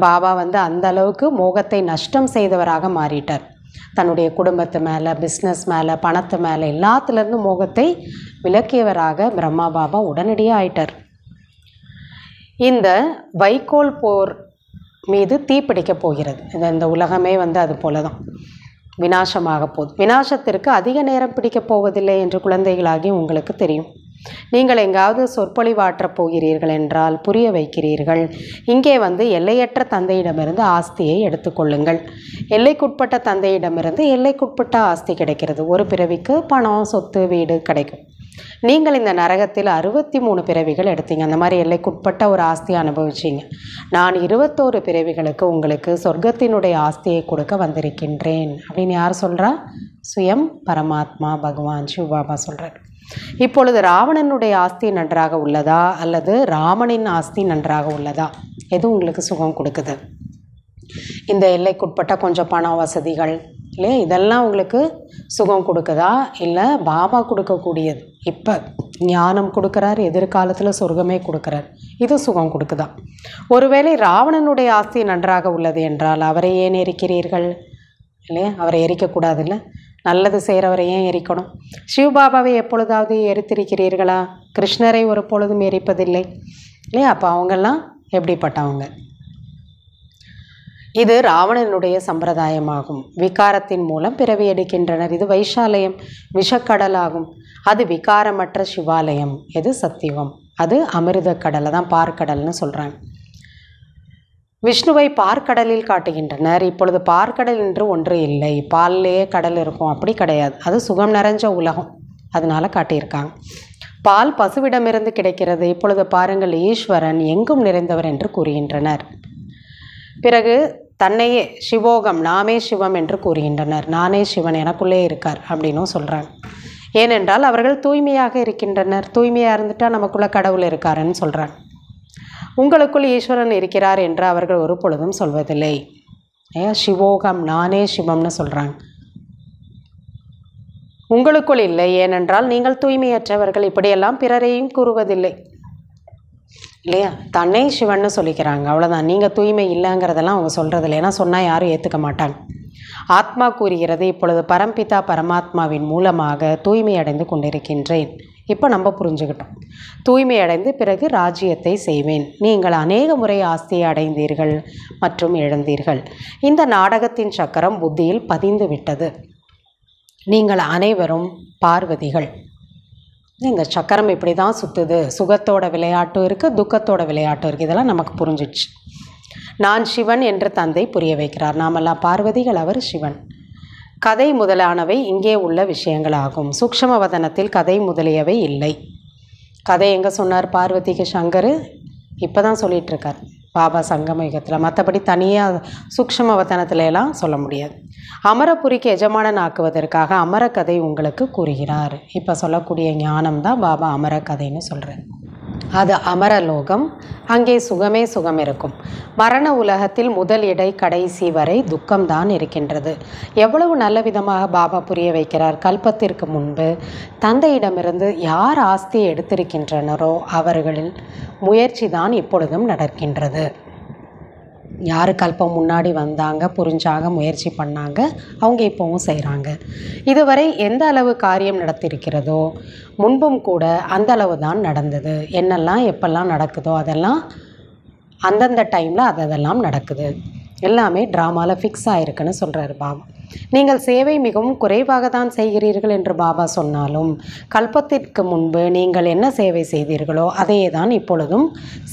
பாபா வந்து அந்த அளவுக்கு மோகத்தை நஷ்டம் செய்தவராக மாறிட்டார் தன்னுடைய குடும்பத்து மேலே பிஸ்னஸ் மேலே பணத்து மேலே எல்லாத்துலேருந்து மோகத்தை விளக்கியவராக பிரம்மா பாபா உடனடியாக ஆயிட்டார் இந்த வைக்கோல் போர் மீது தீப்பிடிக்கப் போகிறது இந்த உலகமே வந்து அது போல தான் வினாசமாக போகுது வினாசத்திற்கு அதிக நேரம் பிடிக்கப் போவதில்லை என்று குழந்தைகளாகி உங்களுக்கு தெரியும் நீங்கள் எங்காவது சொற்பொழிவாற்றப் போகிறீர்கள் என்றால் புரிய வைக்கிறீர்கள் இங்கே வந்து எல்லையற்ற தந்தையிடமிருந்து ஆஸ்தியை எடுத்துக்கொள்ளுங்கள் எல்லைக்குட்பட்ட தந்தையிடமிருந்து எல்லைக்குட்பட்ட ஆஸ்தி கிடைக்கிறது ஒரு பிறவிக்கு பணம் சொத்து வீடு கிடைக்கும் நீங்கள் இந்த நரகத்தில் அறுபத்தி மூணு பிறவிகள் எடுத்தீங்க அந்த மாதிரி எல்லைக்குட்பட்ட ஒரு ஆஸ்தியை அனுபவிச்சிங்க நான் இருபத்தோரு பிறவிகளுக்கு உங்களுக்கு சொர்க்கத்தினுடைய ஆஸ்தியை கொடுக்க வந்திருக்கின்றேன் அப்படின்னு யார் சொல்கிறா சுயம் பரமாத்மா பகவான் சிவபாபா சொல்கிறார் இப்பொழுது ராவணனுடைய ஆஸ்தி நன்றாக உள்ளதா அல்லது ராமனின் ஆஸ்தி நன்றாக உள்ளதா எது உங்களுக்கு சுகம் கொடுக்குது இந்த எல்லைக்குட்பட்ட கொஞ்சம் பண வசதிகள் இல்லையா இதெல்லாம் உங்களுக்கு சுகம் கொடுக்குதா இல்லை பாபா கொடுக்கக்கூடியது இப்போ ஞானம் கொடுக்குறார் எதிர்காலத்தில் சொர்க்கமே கொடுக்குறார் இது சுகம் கொடுக்குதா ஒருவேளை ராவணனுடைய ஆஸ்தி நன்றாக உள்ளது என்றால் அவரை ஏன் எரிக்கிறீர்கள் இல்லையா அவரை எரிக்கக்கூடாது இல்லை நல்லது செய்கிறவரையும் எரிக்கணும் சிவபாபாவை எப்பொழுதாவது எரித்திருக்கிறீர்களா கிருஷ்ணரை ஒரு பொழுதும் எரிப்பதில்லை இல்லையா அப்போ அவங்கெல்லாம் எப்படிப்பட்டவங்க இது ராவணனுடைய சம்பிரதாயமாகும் விகாரத்தின் மூலம் பிறவி எடுக்கின்றனர் இது வைஷாலயம் விஷக்கடலாகும் அது விகாரமற்ற சிவாலயம் எது சத்தியம் அது அமிர்த கடலை தான் பார்க்கடல்னு சொல்கிறாங்க விஷ்ணுவை பார்க்கடலில் காட்டுகின்றனர் இப்பொழுது பார்க்கடல் என்று ஒன்று இல்லை பாலிலேயே கடல் இருக்கும் அப்படி கிடையாது அது சுகம் நிறைஞ்ச உலகம் அதனால் காட்டியிருக்காங்க பால் பசுவிடமிருந்து கிடைக்கிறது இப்பொழுது பாருங்கள் ஈஸ்வரன் எங்கும் நிறைந்தவர் என்று கூறுகின்றனர் பிறகு தன்னையே சிவோகம் நாமே சிவம் என்று கூறுகின்றனர் நானே சிவன் எனக்குள்ளே இருக்கார் அப்படின்னும் சொல்கிறாங்க ஏனென்றால் அவர்கள் தூய்மையாக இருக்கின்றனர் தூய்மையாக இருந்துட்டால் நமக்குள்ளே கடவுள் இருக்காருன்னு சொல்கிறாங்க உங்களுக்குள் ஈஸ்வரன் இருக்கிறார் என்று அவர்கள் ஒரு பொழுதும் சொல்வதில்லை ஏன் சிவோகம் நானே சிவம்னு சொல்கிறாங்க உங்களுக்குள் இல்லை ஏனென்றால் நீங்கள் தூய்மையற்றவர்கள் இப்படியெல்லாம் பிறரையும் கூறுவதில்லை இல்லையா தன்னை சிவன்னு சொல்லிக்கிறாங்க அவ்வளோதான் நீங்கள் தூய்மை இல்லைங்கிறதெல்லாம் அவங்க சொல்கிறது இல்லை ஏன்னா சொன்னால் யாரும் ஏற்றுக்க மாட்டாங்க ஆத்மா கூறுகிறது இப்பொழுது பரம்பிதா பரமாத்மாவின் மூலமாக தூய்மை அடைந்து கொண்டிருக்கின்றேன் இப்போ நம்ம புரிஞ்சுக்கிட்டோம் தூய்மை அடைந்து பிறகு ராஜ்யத்தை செய்வேன் நீங்கள் அநேக முறை ஆஸ்தியை அடைந்தீர்கள் மற்றும் இழந்தீர்கள் இந்த நாடகத்தின் சக்கரம் புத்தியில் பதிந்து விட்டது நீங்கள் அனைவரும் பார்வதிகள் இந்த சக்கரம் இப்படி தான் சுற்றுது சுகத்தோட விளையாட்டும் இருக்குது துக்கத்தோட விளையாட்டும் இருக்குது இதெல்லாம் நமக்கு புரிஞ்சிடுச்சு நான் சிவன் என்று தந்தை புரிய வைக்கிறார் நாமெல்லாம் பார்வதிகள் அவர் சிவன் கதை முதலானவை இங்கே உள்ள விஷயங்களாகும் சூக்ஷம வதனத்தில் கதை முதலியவை இல்லை கதை எங்கே சொன்னார் பார்வதிக்கு சங்கர் இப்போ தான் சொல்லிகிட்ருக்கார் பாபா சங்கமயுகத்தில் மற்றபடி தனியாக சூக்ஷம வதனத்திலலாம் சொல்ல முடியாது அமரபுரிக்கு எஜமானன் ஆக்குவதற்காக அமரக்கதை உங்களுக்கு கூறுகிறார் இப்போ சொல்லக்கூடிய ஞானம் தான் பாபா அமரக்கதைன்னு சொல்கிறேன் அது அமரலோகம் அங்கே சுகமே சுகம் இருக்கும் மரண உலகத்தில் முதல் இடை கடைசி வரை துக்கம்தான் இருக்கின்றது எவ்வளவு நல்ல விதமாக பாபா புரிய வைக்கிறார் கல்பத்திற்கு முன்பு தந்தையிடமிருந்து யார் ஆஸ்தியை எடுத்திருக்கின்றனரோ அவர்களின் முயற்சி தான் இப்பொழுதும் நடக்கின்றது யார் கல்பம் முன்னாடி வந்தாங்க புரிஞ்சாங்க முயற்சி பண்ணாங்க அவங்க இப்போவும் செய்கிறாங்க இதுவரை எந்த அளவு காரியம் நடத்திருக்கிறதோ முன்பும் கூட அந்த அளவு தான் நடந்தது என்னெல்லாம் எப்பெல்லாம் நடக்குதோ அதெல்லாம் அந்தந்த டைமில் அதெல்லாம் நடக்குது எல்லாமே ட்ராமாவில் ஃபிக்ஸ் ஆகிருக்குன்னு சொல்கிறார் பாபா நீங்கள் சேவை மிகவும் குறைவாக தான் செய்கிறீர்கள் என்று பாபா சொன்னாலும் கல்பத்திற்கு முன்பு நீங்கள் என்ன சேவை செய்தீர்களோ அதையே தான் இப்பொழுதும்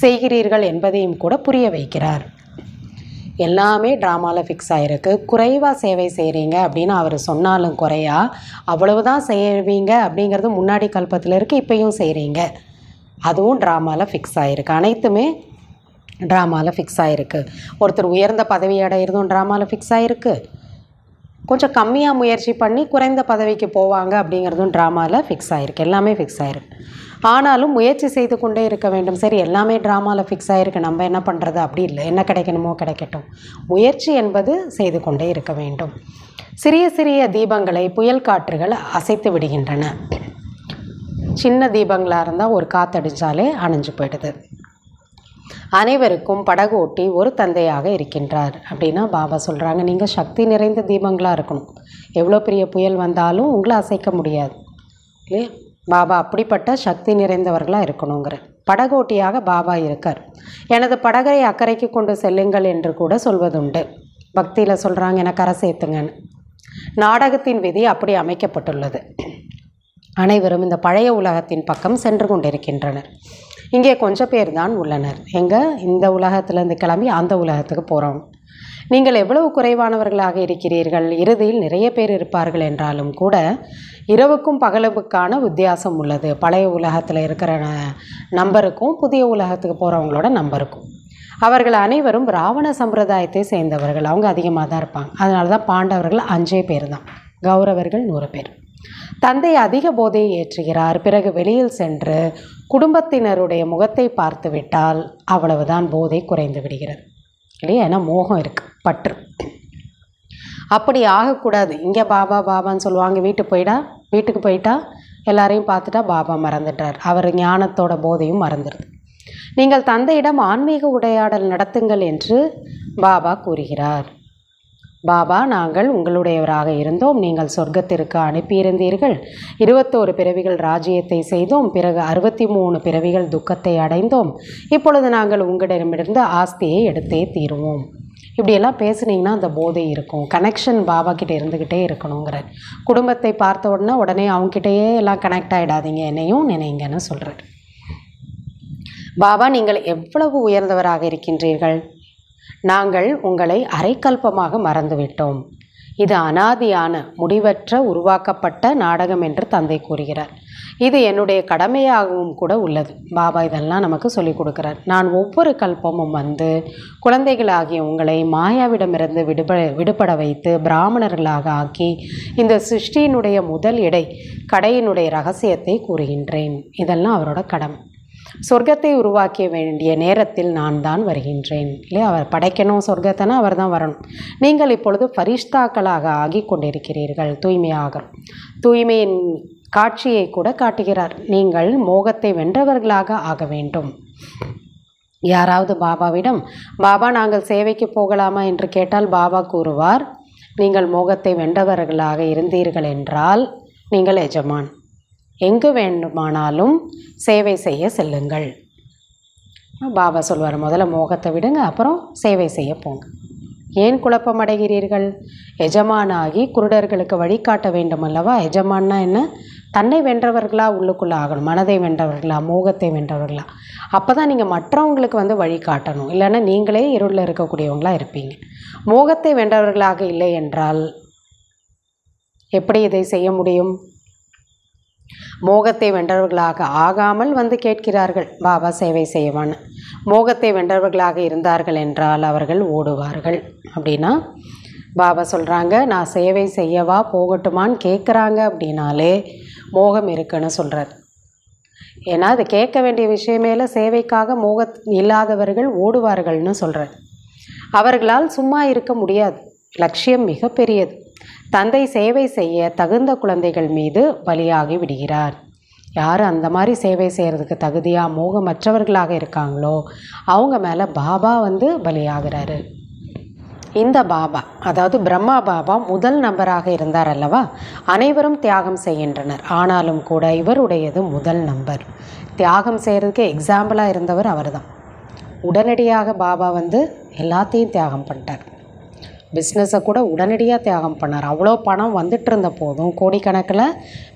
செய்கிறீர்கள் என்பதையும் கூட புரிய வைக்கிறார் எல்லாமே ட்ராமாவில் ஃபிக்ஸ் ஆகிருக்கு குறைவாக சேவை செய்கிறீங்க அப்படின்னு அவர் சொன்னாலும் குறையா அவ்வளவுதான் செய்வீங்க அப்படிங்கிறது முன்னாடி கல்பத்தில் இருக்குது இப்போயும் செய்கிறீங்க அதுவும் ட்ராமாவில் ஃபிக்ஸ் ஆகிருக்கு அனைத்துமே ட்ராமாவில் ஃபிக்ஸ் ஆகிருக்கு ஒருத்தர் உயர்ந்த பதவி அடையிறதும் ட்ராமாவில் ஃபிக்ஸ் ஆகிருக்கு கொஞ்சம் கம்மியாக முயற்சி பண்ணி குறைந்த பதவிக்கு போவாங்க அப்படிங்கிறதும் ட்ராமாவில் ஃபிக்ஸ் ஆகிருக்கு எல்லாமே ஃபிக்ஸ் ஆகிருக்கு ஆனாலும் முயற்சி செய்து கொண்டே இருக்க வேண்டும் சரி எல்லாமே ட்ராமாவில் ஃபிக்ஸ் ஆகிருக்கு நம்ம என்ன பண்ணுறது அப்படி இல்லை என்ன கிடைக்கணுமோ கிடைக்கட்டும் முயற்சி என்பது செய்து கொண்டே இருக்க வேண்டும் சிறிய சிறிய தீபங்களை புயல் காற்றுகள் அசைத்து விடுகின்றன சின்ன தீபங்களாக இருந்தால் ஒரு காற்றடிச்சாலே அணைஞ்சு போயிடுது அனைவருக்கும் படகு ஓட்டி ஒரு தந்தையாக இருக்கின்றார் அப்படின்னா பாபா சொல்கிறாங்க நீங்கள் சக்தி நிறைந்த தீபங்களாக இருக்கணும் எவ்வளோ பெரிய புயல் வந்தாலும் உங்களை அசைக்க முடியாது இல்லையா பாபா அப்படிப்பட்ட சக்தி நிறைந்தவர்களாக இருக்கணுங்கிற படகோட்டியாக பாபா இருக்கார் எனது படகை அக்கறைக்கு கொண்டு செல்லுங்கள் என்று கூட சொல்வதுண்டு பக்தியில் சொல்கிறாங்க என கரை சேர்த்துங்கன்னு நாடகத்தின் விதி அப்படி அமைக்கப்பட்டுள்ளது அனைவரும் இந்த பழைய உலகத்தின் பக்கம் சென்று கொண்டிருக்கின்றனர் இங்கே கொஞ்சம் பேர் தான் உள்ளனர் எங்கே இந்த உலகத்திலேருந்து கிளம்பி அந்த உலகத்துக்கு போகிறோம் நீங்கள் எவ்வளவு குறைவானவர்களாக இருக்கிறீர்கள் இறுதியில் நிறைய பேர் இருப்பார்கள் என்றாலும் கூட இரவுக்கும் பகலவுக்கான வித்தியாசம் உள்ளது பழைய உலகத்தில் இருக்கிற நம்பருக்கும் புதிய உலகத்துக்கு போகிறவங்களோட நம்பருக்கும் அவர்கள் அனைவரும் ராவண சம்பிரதாயத்தை சேர்ந்தவர்கள் அவங்க அதிகமாக தான் இருப்பாங்க அதனால தான் பாண்டவர்கள் அஞ்சே பேர் தான் கௌரவர்கள் நூறு பேர் தந்தை அதிக போதையை ஏற்றுகிறார் பிறகு வெளியில் சென்று குடும்பத்தினருடைய முகத்தை பார்த்து விட்டால் அவ்வளவுதான் போதை குறைந்து விடுகிறது இல்லையா ஏன்னா மோகம் இருக்குது பற்று அப்படி ஆகக்கூடாது இங்கே பாபா பாபான்னு சொல்லுவாங்க வீட்டுக்கு போயிடா வீட்டுக்கு போயிட்டா எல்லாரையும் பார்த்துட்டா பாபா மறந்துட்டார் அவர் ஞானத்தோட போதையும் மறந்துடுது நீங்கள் தந்தையிடம் ஆன்மீக உடையாடல் நடத்துங்கள் என்று பாபா கூறுகிறார் பாபா நாங்கள் உங்களுடையவராக இருந்தோம் நீங்கள் சொர்க்கத்திற்கு அனுப்பியிருந்தீர்கள் இருபத்தோரு பிறவிகள் ராஜ்யத்தை செய்தோம் பிறகு அறுபத்தி மூணு பிறவிகள் துக்கத்தை அடைந்தோம் இப்பொழுது நாங்கள் உங்களிடமிருந்து ஆஸ்தியை எடுத்தே தீருவோம் இப்படியெல்லாம் பேசுனீங்கன்னா அந்த போதை இருக்கும் கனெக்ஷன் பாபா கிட்டே இருந்துக்கிட்டே இருக்கணுங்கிறார் குடும்பத்தை பார்த்த உடனே உடனே அவங்ககிட்டயே எல்லாம் கனெக்ட் ஆகிடாதீங்க என்னையும் நினைங்கன்னு சொல்கிறார் பாபா நீங்கள் எவ்வளவு உயர்ந்தவராக இருக்கின்றீர்கள் நாங்கள் உங்களை அரைக்கல்பமாக மறந்துவிட்டோம் இது அனாதியான முடிவற்ற உருவாக்கப்பட்ட நாடகம் என்று தந்தை கூறுகிறார் இது என்னுடைய கடமையாகவும் கூட உள்ளது பாபா இதெல்லாம் நமக்கு சொல்லிக் கொடுக்குறார் நான் ஒவ்வொரு கல்பமும் வந்து குழந்தைகளாகிய உங்களை மாயாவிடமிருந்து விடுப விடுபட வைத்து பிராமணர்களாக ஆக்கி இந்த சிருஷ்டியினுடைய முதல் இடை கடையினுடைய ரகசியத்தை கூறுகின்றேன் இதெல்லாம் அவரோட கடமை சொர்க்கத்தை உருவாக்க வேண்டிய நேரத்தில் நான் தான் வருகின்றேன் இல்லையா அவர் படைக்கணும் சொர்க்கத்தனா அவர் தான் வரணும் நீங்கள் இப்பொழுது பரிஷ்தாக்களாக ஆகி கொண்டிருக்கிறீர்கள் தூய்மையாக தூய்மையின் காட்சியை கூட காட்டுகிறார் நீங்கள் மோகத்தை வென்றவர்களாக ஆக வேண்டும் யாராவது பாபாவிடம் பாபா நாங்கள் சேவைக்கு போகலாமா என்று கேட்டால் பாபா கூறுவார் நீங்கள் மோகத்தை வென்றவர்களாக இருந்தீர்கள் என்றால் நீங்கள் எஜமான் எங்கு வேண்டுமானாலும் சேவை செய்ய செல்லுங்கள் பாபா சொல்வார் முதல்ல மோகத்தை விடுங்க அப்புறம் சேவை செய்ய போங்க ஏன் குழப்பம் அடைகிறீர்கள் எஜமானாகி குருடர்களுக்கு வழிகாட்ட வேண்டும் அல்லவா எஜமான்னா என்ன தன்னை வென்றவர்களா உள்ளுக்குள்ளே ஆகணும் மனதை வென்றவர்களா மோகத்தை வென்றவர்களா அப்போ தான் நீங்கள் மற்றவங்களுக்கு வந்து வழி காட்டணும் இல்லைன்னா நீங்களே இருளில் இருக்கக்கூடியவங்களாக இருப்பீங்க மோகத்தை வென்றவர்களாக இல்லை என்றால் எப்படி இதை செய்ய முடியும் மோகத்தை வென்றவர்களாக ஆகாமல் வந்து கேட்கிறார்கள் பாபா சேவை செய்வான் மோகத்தை வென்றவர்களாக இருந்தார்கள் என்றால் அவர்கள் ஓடுவார்கள் அப்படின்னா பாபா சொல்கிறாங்க நான் சேவை செய்யவா போகட்டுமான்னு கேட்குறாங்க அப்படின்னாலே மோகம் இருக்குன்னு சொல்கிறார் ஏன்னா அது கேட்க வேண்டிய விஷயமேல சேவைக்காக மோக இல்லாதவர்கள் ஓடுவார்கள்னு சொல்கிறார் அவர்களால் சும்மா இருக்க முடியாது லட்சியம் மிகப்பெரியது தந்தை சேவை செய்ய தகுந்த குழந்தைகள் மீது பலியாகி விடுகிறார் யார் அந்த மாதிரி சேவை செய்கிறதுக்கு தகுதியாக மோகமற்றவர்களாக இருக்காங்களோ அவங்க மேலே பாபா வந்து பலியாகிறாரு இந்த பாபா அதாவது பிரம்மா பாபா முதல் நம்பராக இருந்தார் அல்லவா அனைவரும் தியாகம் செய்கின்றனர் ஆனாலும் கூட இவருடையது முதல் நம்பர் தியாகம் செய்கிறதுக்கு எக்ஸாம்பிளாக இருந்தவர் அவர் உடனடியாக பாபா வந்து எல்லாத்தையும் தியாகம் பண்ணிட்டார் பிஸ்னஸை கூட உடனடியாக தியாகம் பண்ணார் அவ்வளோ பணம் வந்துட்டு இருந்த போதும் கோடிக்கணக்கில்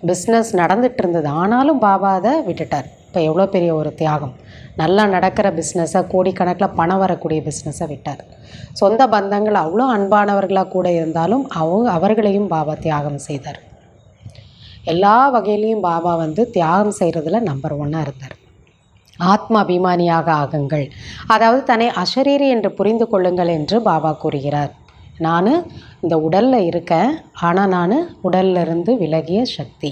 பிஸ்னஸ் நடந்துட்டு இருந்தது ஆனாலும் பாபா அதை விட்டுட்டார் இப்போ எவ்வளோ பெரிய ஒரு தியாகம் நல்லா நடக்கிற பிஸ்னஸை கோடிக்கணக்கில் பணம் வரக்கூடிய பிஸ்னஸை விட்டார் சொந்த பந்தங்கள் அவ்வளோ அன்பானவர்களாக கூட இருந்தாலும் அவங்க அவர்களையும் பாபா தியாகம் செய்தார் எல்லா வகையிலையும் பாபா வந்து தியாகம் செய்கிறதுல நம்பர் ஒன்னாக இருந்தார் ஆத்மா அபிமானியாக ஆகுங்கள் அதாவது தன்னை அஷரீரி என்று புரிந்து கொள்ளுங்கள் என்று பாபா கூறுகிறார் நான் இந்த உடலில் இருக்கேன் ஆனால் நான் உடல்லிருந்து விலகிய சக்தி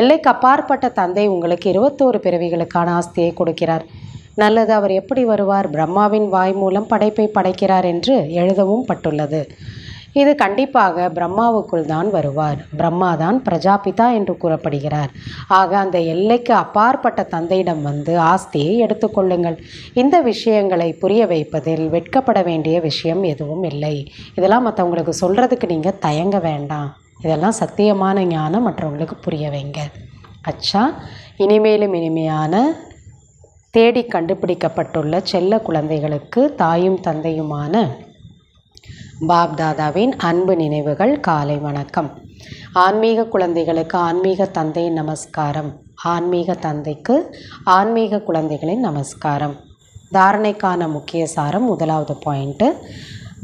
எல்லைக்கு அப்பாற்பட்ட தந்தை உங்களுக்கு இருபத்தோரு பிறவிகளுக்கான ஆஸ்தியை கொடுக்கிறார் நல்லது அவர் எப்படி வருவார் பிரம்மாவின் வாய் மூலம் படைப்பை படைக்கிறார் என்று எழுதவும் பட்டுள்ளது இது கண்டிப்பாக பிரம்மாவுக்குள் தான் வருவார் பிரம்மா தான் பிரஜாபிதா என்று கூறப்படுகிறார் ஆக அந்த எல்லைக்கு அப்பாற்பட்ட தந்தையிடம் வந்து ஆஸ்தியை எடுத்துக்கொள்ளுங்கள் இந்த விஷயங்களை புரிய வைப்பதில் வெட்கப்பட வேண்டிய விஷயம் எதுவும் இல்லை இதெல்லாம் மற்றவங்களுக்கு சொல்கிறதுக்கு நீங்கள் தயங்க வேண்டாம் இதெல்லாம் சத்தியமான ஞானம் மற்றவங்களுக்கு புரிய வைங்க அச்சா இனிமேலும் இனிமையான தேடி கண்டுபிடிக்கப்பட்டுள்ள செல்ல குழந்தைகளுக்கு தாயும் தந்தையுமான பாப்தாதாவின் அன்பு நினைவுகள் காலை வணக்கம் ஆன்மீக குழந்தைகளுக்கு ஆன்மீக தந்தை நமஸ்காரம் ஆன்மீக தந்தைக்கு ஆன்மீக குழந்தைகளின் நமஸ்காரம் தாரணைக்கான முக்கிய சாரம் முதலாவது பாயிண்ட்டு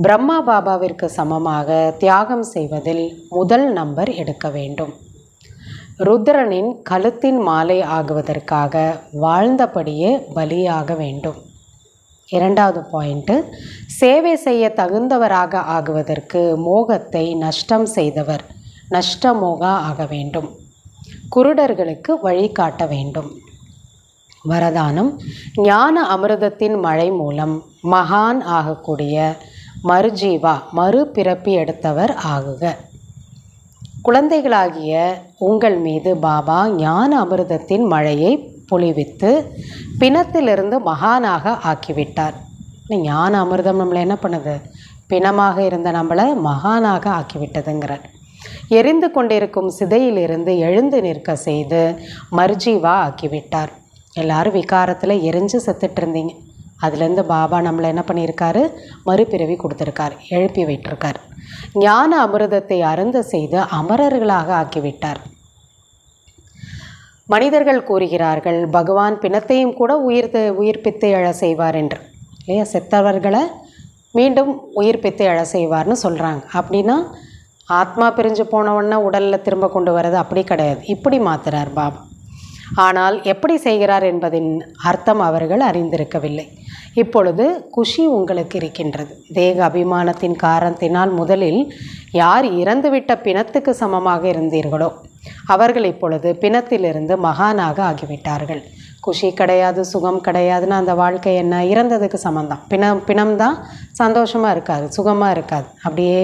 பிரம்மா பாபாவிற்கு சமமாக தியாகம் செய்வதில் முதல் நம்பர் எடுக்க வேண்டும் ருத்ரனின் கழுத்தின் மாலை ஆகுவதற்காக வாழ்ந்தபடியே பலியாக வேண்டும் இரண்டாவது பாயிண்ட்டு சேவை செய்ய தகுந்தவராக ஆகுவதற்கு மோகத்தை நஷ்டம் செய்தவர் நஷ்டமோக ஆக வேண்டும் குருடர்களுக்கு வழிகாட்ட வேண்டும் வரதானம் ஞான அமிர்தத்தின் மழை மூலம் மகான் ஆகக்கூடிய மறுஜீவா மறுபிறப்பி எடுத்தவர் ஆகுக குழந்தைகளாகிய உங்கள் மீது பாபா ஞான அமிர்தத்தின் மழையை பொழிவித்து பிணத்திலிருந்து மகானாக ஆக்கிவிட்டார் ஞான அமிர்தம் நம்மளை என்ன பண்ணுது பிணமாக இருந்த நம்மளை மகானாக ஆக்கிவிட்டதுங்கிறார் எரிந்து கொண்டிருக்கும் சிதையிலிருந்து எழுந்து நிற்க செய்து மர்ஜீவா ஆக்கிவிட்டார் எல்லாரும் விகாரத்தில் எரிஞ்சு செத்துட்டு இருந்தீங்க அதுலேருந்து பாபா நம்மளை என்ன பண்ணியிருக்காரு மறுபிறவி கொடுத்துருக்கார் எழுப்பி விட்டிருக்கார் ஞான அமிர்தத்தை அருந்த செய்து அமரர்களாக ஆக்கிவிட்டார் மனிதர்கள் கூறுகிறார்கள் பகவான் பிணத்தையும் கூட உயிர்த்து உயிர்ப்பித்து எழ செய்வார் என்று இல்லையா செத்தவர்களை மீண்டும் உயிர்ப்பித்து எழ செய்வார்னு சொல்கிறாங்க அப்படின்னா ஆத்மா பிரிஞ்சு போனவுடனே உடலில் திரும்ப கொண்டு வர்றது அப்படி கிடையாது இப்படி மாத்துறார் பாபா ஆனால் எப்படி செய்கிறார் என்பதின் அர்த்தம் அவர்கள் அறிந்திருக்கவில்லை இப்பொழுது குஷி உங்களுக்கு இருக்கின்றது தேக அபிமானத்தின் காரணத்தினால் முதலில் யார் இறந்துவிட்ட பிணத்துக்கு சமமாக இருந்தீர்களோ அவர்கள் இப்பொழுது பிணத்திலிருந்து மகானாக ஆகிவிட்டார்கள் குஷி கிடையாது சுகம் கிடையாதுன்னு அந்த வாழ்க்கை என்ன இறந்ததுக்கு சமந்தான் பிணம் பிணம் தான் சந்தோஷமாக இருக்காது சுகமாக இருக்காது அப்படியே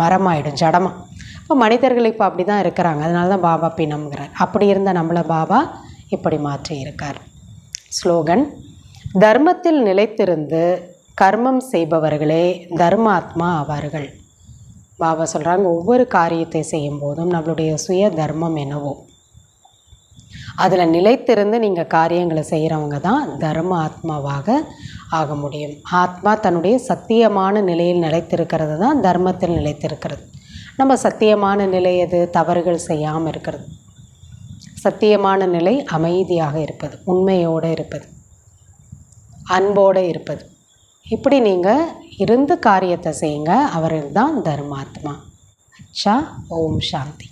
மரமாயிடும் ஜடமாக இப்போ மனிதர்கள் இப்போ அப்படி தான் இருக்கிறாங்க அதனால தான் பாபா பிணம்ங்கிறார் அப்படி இருந்த நம்மளை பாபா இப்படி மாற்றியிருக்கார் ஸ்லோகன் தர்மத்தில் நிலைத்திருந்து கர்மம் செய்பவர்களே தர்மாத்மா ஆவார்கள் பாபா சொல்கிறாங்க ஒவ்வொரு காரியத்தை செய்யும் போதும் நம்மளுடைய சுய தர்மம் என்னவோ அதில் நிலைத்திருந்து நீங்கள் காரியங்களை செய்கிறவங்க தான் தர்ம ஆத்மாவாக ஆக முடியும் ஆத்மா தன்னுடைய சத்தியமான நிலையில் நிலைத்திருக்கிறது தான் தர்மத்தில் நிலைத்திருக்கிறது நம்ம சத்தியமான நிலை எது தவறுகள் செய்யாமல் இருக்கிறது சத்தியமான நிலை அமைதியாக இருப்பது உண்மையோடு இருப்பது அன்போடு இருப்பது இப்படி நீங்கள் இருந்து காரியத்தை செய்யுங்க அவர்கள் தான் தர்மாத்மா அச்சா ஓம் சாந்தி